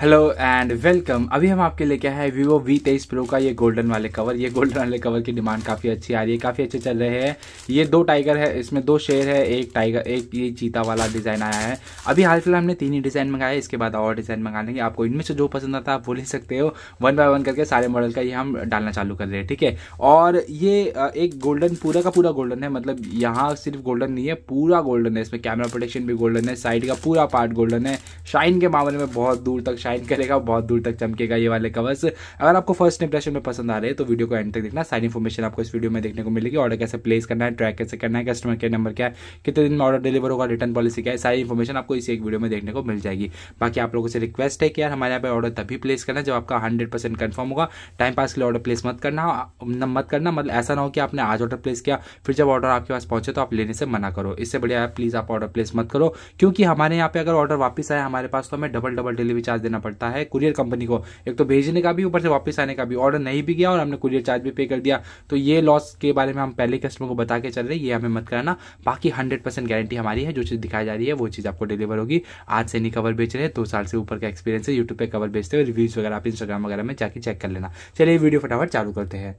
Hello and welcome अभी हम आपके लेके आए हैं वीवो वी तेईस प्रो का ये गोल्डन वाले कवर ये गोल्डन वाले कवर की डिमांड काफ़ी अच्छी आ रही है काफ़ी अच्छे चल रहे हैं ये दो टाइगर है इसमें दो शेर है एक टाइगर एक ये चीता वाला डिज़ाइन आया है अभी हाल फिलहाल हमने तीन ही डिज़ाइन मंगाया इसके बाद और डिज़ाइन मंगा लेंगे आपको इनमें से जो पसंद आता है आप वो ले सकते हो वन बाय वन करके सारे मॉडल का ये हम डालना चालू कर रहे हैं ठीक है और ये एक गोल्डन पूरा का पूरा गोल्डन है मतलब यहाँ सिर्फ गोल्डन नहीं है पूरा गोल्डन है इसमें कैमरा प्रोटेक्शन भी गोल्डन है साइड का पूरा पार्ट गोल्डन है शाइन के मामले में बहुत दूर तक शाइन करेगा बहुत दूर तक चमकेगा ये वाले कवर्स अगर आपको फर्स्ट इंप्रेशन में पसंद आ रहे हैं तो वीडियो को एंड तक देखना सारी इन्फॉर्मेशन आपको इस वीडियो में देखने को मिलेगी ऑर्डर कैसे प्लेस करना है ट्रैक कैसे करना है कस्टमर केयर नंबर क्या है कितने दिन में ऑर्डर डिलीवर होगा रिटर्न पॉलिसी क्या है सारी इन्फॉर्मेशन आपको इसी एक वीडियो में देखने को मिल जाएगी बाकी आप लोगों से रिक्वेस्ट है कि यार हमारे यहाँ पे ऑर्डर तभी प्लेस करना जब आपका हंड्रेड परसेंट कन्फर्म होगा टाइम पास के लिए ऑर्डर प्लेस मत करना मत करना मतलब ऐसा ना हो कि आपने आज ऑर्डर प्लेस किया फिर जब ऑर्डर आपके पास पहुंचे तो आप लेने से मना करो इससे बढ़िया प्लीज़ आप ऑर्डर प्लेस मत करो क्योंकि हमारे यहाँ पे अगर ऑर्डर वापस आए हमारे पास तो हमें डबल डबल डिलीवरी चार्ज देना पड़ता है कुरियर कंपनी को एक तो भेजने का भी ऊपर से वापस आने का भी ऑर्डर नहीं भी गया और हमने कुरियर चार्ज भी पे कर दिया तो ये लॉस के बारे में हम पहले कस्टमर को बता के चल रहे ये हमें मत कराना बाकी हंड्रेड गारंटी हमारी है जो चीज़ दिखाई जा रही है वो चीज़ आपको डिलीवर होगी आज से नहीं कवर बेच रहे हैं दो साल से ऊपर का एक्सपीरियंस है यूट्यूब पर कवर बेचते हुए रिव्यूज़ वगैरह आप इंस्टाग्राम वगैरह में जाके चेक कर लेना चलिए वीडियो फटाफट चालू करते हैं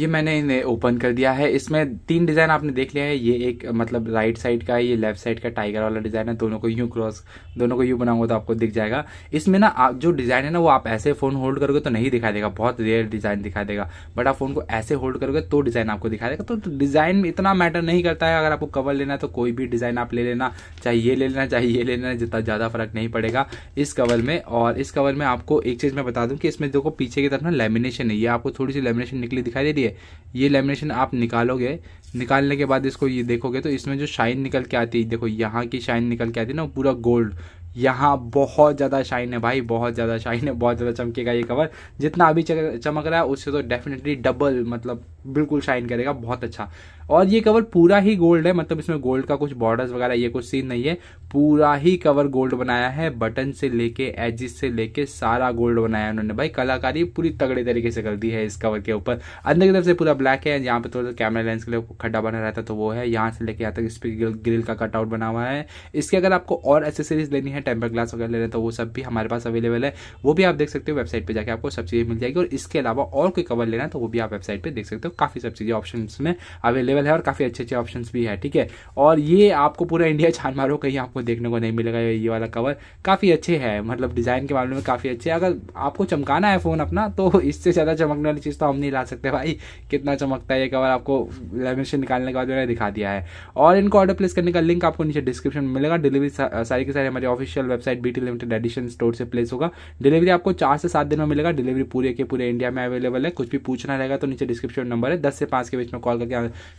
ये मैंने इन्हें ओपन कर दिया है इसमें तीन डिज़ाइन आपने देख लिया है ये एक मतलब राइट साइड का है ये लेफ्ट साइड का टाइगर वाला डिज़ाइन है दोनों को यू क्रॉस दोनों को यू बनाऊंगा तो आपको दिख जाएगा इसमें ना आप जो डिज़ाइन है ना वो आप ऐसे फ़ोन होल्ड करोगे तो नहीं दिखाई देगा बहुत रेयर डिज़ाइन दिखाई देगा बट आप फ़ोन को ऐसे होल्ड करोगे तो डिज़ाइन आपको दिखाई देगा तो डिज़ाइन इतना मैटर नहीं करता है अगर आपको कवर लेना है तो कोई भी डिज़ाइन आप ले लेना चाहे ये ले लेना चाहे ये ले लेना जितना ज़्यादा फ़र्क नहीं पड़ेगा इस कवर में और इस कवर में आपको एक चीज़ मैं बता दूं कि इसमें देखो पीछे की तरफ ना लेमिनेशन है ये आपको थोड़ी सी लेमिनेशन निकली दिखाई दे रही है ये लेमिनेशन आप निकालोगे निकालने के बाद इसको ये देखोगे तो इसमें जो शाइन निकल के आती है देखो यहाँ की शाइन निकल के आती है ना पूरा गोल्ड यहाँ बहुत ज़्यादा शाइन है भाई बहुत ज़्यादा शाइन है बहुत ज़्यादा चमकेगा ये कवर जितना अभी चमक रहा है उससे तो डेफिनेटली डबल मतलब बिल्कुल शाइन करेगा बहुत अच्छा और ये कवर पूरा ही गोल्ड है मतलब इसमें गोल्ड का कुछ बॉर्डर्स वगैरह ये कुछ सीन नहीं है पूरा ही कवर गोल्ड बनाया है बटन से लेके एजिस से लेके सारा गोल्ड बनाया उन्होंने भाई कलाकारी पूरी तगड़े तरीके से कर दी है इस कवर के ऊपर अंदर की तरफ से पूरा ब्लैक है यहाँ पे थोड़ा कैमरा लेंस के लिए खड्डा बना रहता तो वो है यहाँ से लेके यहाँ तक इस ग्रिल, ग्रिल का कटआउट बना हुआ है इसके अगर आपको और एसेसरीज लेनी है टेम्पर ग्लास वगैरह लेना तो वो सब भी हमारे पास अवेलेबल है वो भी आप देख सकते हो वेबसाइट पर जाकर आपको सब चीज़ें मिल जाएगी और इसके अलावा और कोई कवर लेना तो वो भी आप वेबसाइट पर देख सकते हो काफ़ी सब चीज़ें ऑप्शन में अवेलेबल अवेलेबल है और काफ़ी अच्छे अच्छे ऑप्शन भी है ठीक है और ये आपको पूरा इंडिया छान मारो कहीं आपको देखने को नहीं मिलेगा ये वाला कवर काफ़ी अच्छे है मतलब डिज़ाइन के मामले में काफ़ी अच्छे अगर आपको चमकाना है फ़ोन अपना तो इससे ज़्यादा चमकने वाली चीज़ तो हम नहीं ला सकते भाई कितना चमकता है ये कवर आपको लेमिनेशन निकालने के बाद मैंने दिखा दिया है और इनको ऑर्डर प्लेस करने का लिंक आपको नीचे डिस्क्रिप्शन में मिलेगा डिलीवरी सारी के सारी हमारी official website BT limited edition store से प्लेस होगा डिलीवरी आपको चार से सात दिन में मिलेगा डिलीवरी पूरे के पूरे इंडिया में अवेलेबल है कुछ भी पूछना रहेगा तो नीचे डिस्क्रिप्शन नंबर है दस से पाँच के बीच में कॉल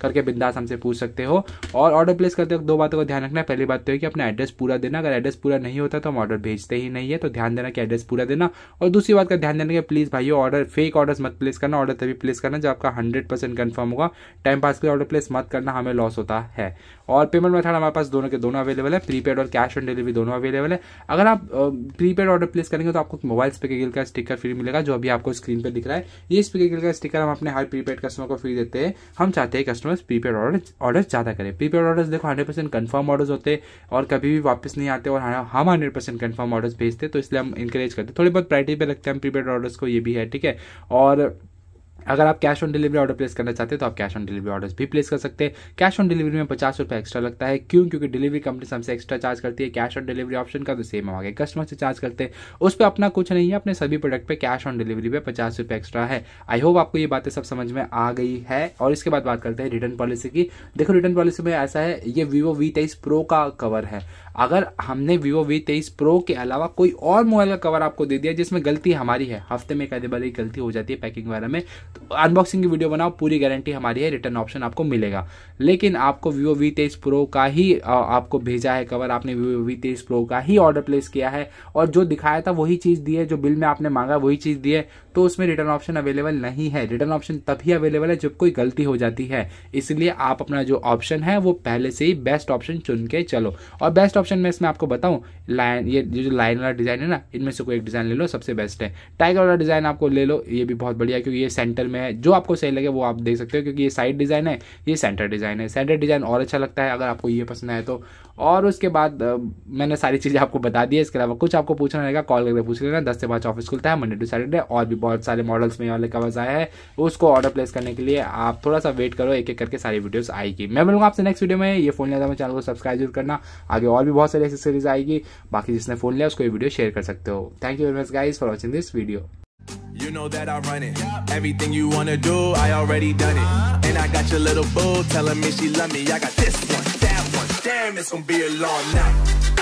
करके करके बिंदास हमसे पूछ सकते हो और ऑर्डर प्लेस करते वक्त दो बातों का ध्यान रखना पहली बात तो है कि अपना एड्रेस पूरा देना अगर एड्रेस पूरा नहीं होता तो हम ऑर्डर भेजते ही नहीं है तो ध्यान देना कि एड्रेस पूरा देना और दूसरी बात का ध्यान देना कि प्लीज़ भाई ऑर्डर फेक ऑर्डर मत प्लेस करना ऑर्डर तभी प्लेस करना जब आपका हंड्रेड परसेंट कन्फर्म होगा टाइम पास के ऑर्डर प्लेस मत करना हमें लॉस होता है और पेमेंट मेथड हमारे पास दोनों के दोनों अवेलेबल है प्रीपेड और कैश ऑन डिलीवरी दोनों अवेलेबल है अगर आप प्रीपेड ऑर्डर प्लेस करेंगे तो आपको मोबाइल स्पीकर गिल का स्टिकर फ्री मिलेगा जो अभी आपको स्क्रीन पर दिख रहा है ये स्पीकर गिल का स्टिकर हम अपने हर प्रीपेड कस्टमर को फ्री देते हैं हम चाहते हैं customer orders prepaid orders orders ज़्यादा करें प्रीपेड ऑर्डर्स देखो हंड्रेड परसेंट कन्फर्म ऑर्डर्स होते और कभी भी वापस नहीं आते और हाँ, हम हंड्रेड परसेंट कन्फर्म ऑर्डर्स भेजते तो इसलिए हम इंकरेज करते थोड़ी बहुत प्राइटी पे रखते हैं हम प्रीपेड ऑर्डर्स को ये भी है ठीक है और अगर आप cash on delivery order place करना चाहते हैं तो आप कैश ऑन डिलीवरी ऑर्डर्स भी प्लेस कर सकते हैं कैश ऑन डिलीवरी में पचास रुपये एक्स्ट्रा लगता है क्यों क्योंकि डिलीवरी कंपनी हमसे एक्स्ट्रा चार्ज करती है कैश ऑन डिलीवरी ऑप्शन का तो सेम हम आगे कस्टमर से चार्ज करते हैं उस पर अपना कुछ नहीं है अपने सभी प्रोडक्ट पर कैश ऑन डिलीवरी पर पचास रुपये एक्स्ट्रा है आई होप आपको ये बातें सब समझ में आ गई है और इसके बाद बात करते हैं रिटर्न पॉलिसी की देखो रिटर्न पॉलिसी में ऐसा है ये वीवो वी तेईस प्रो का कवर है अगर हमने वीवो वी तेईस प्रो के अलावा कोई और मोबाइल का कवर आपको दे दिया जिसमें गलती हमारी है हफ्ते में कहते बार गलती हो जाती है पैकिंग वगैरह में अनबॉक्सिंग की वीडियो बनाओ पूरी गारंटी हमारी है रिटर्न ऑप्शन आपको मिलेगा लेकिन आपको वीवो वी तेईस प्रो का ही आपको भेजा है कवर आपने वीवो वी तेईस प्रो का ही ऑर्डर प्लेस किया है और जो दिखाया था वही चीज़ दी है जो बिल में आपने मांगा वही चीज़ दी है तो उसमें रिटर्न ऑप्शन अवेलेबल नहीं है रिटर्न ऑप्शन तभी अवेलेबल है जब कोई गलती हो जाती है इसलिए आप अपना जो ऑप्शन है वो पहले से ही बेस्ट ऑप्शन चुन के चलो और बेस्ट ऑप्शन में इसमें आपको बताऊँ लाइन ये जो लाइन वाला डिज़ाइन है ना इनमें से कोई एक डिज़ाइन ले लो सबसे बेस्ट है टाइगर वाला डिज़ाइन आपको ले लो ये भी बहुत बढ़िया क्योंकि ये सेंटर सेंटर में है जो आपको सही लगे वो आप देख सकते हो क्योंकि ये साइड डिज़ाइन है ये सेंटर डिज़ाइन है सेंटर डिज़ाइन और अच्छा लगता है अगर आपको ये पसंद आए तो और उसके बाद मैंने सारी चीज़ें आपको बता दी है इसके अलावा कुछ आपको पूछना रहेगा कॉल करके पूछ लेना दस से पाँच ऑफिस खुलता है मंडे टू सैटरडे और भी बहुत सारे मॉडल्स में वाले कवर्स आए हैं उसको ऑर्डर प्लेस करने के लिए आप थोड़ा सा वेट करो एक एक करके सारी वीडियोस आएगी मैं मिलूंगा आपसे नेक्स्ट वीडियो में ये फोन लिया था मैं चैनल को सब्सक्राइब जरूर करना आगे और भी बहुत सारी एक्सेसरीज आएगी बाकी जिसने फोन लिया उसको ये वीडियो शेयर कर सकते हो thank you very much guys for watching this video know that I run it. Everything you wanna do, I already done it. And I got your little boo telling me she love me. I got this one, that one. Damn, it's gonna be a long night.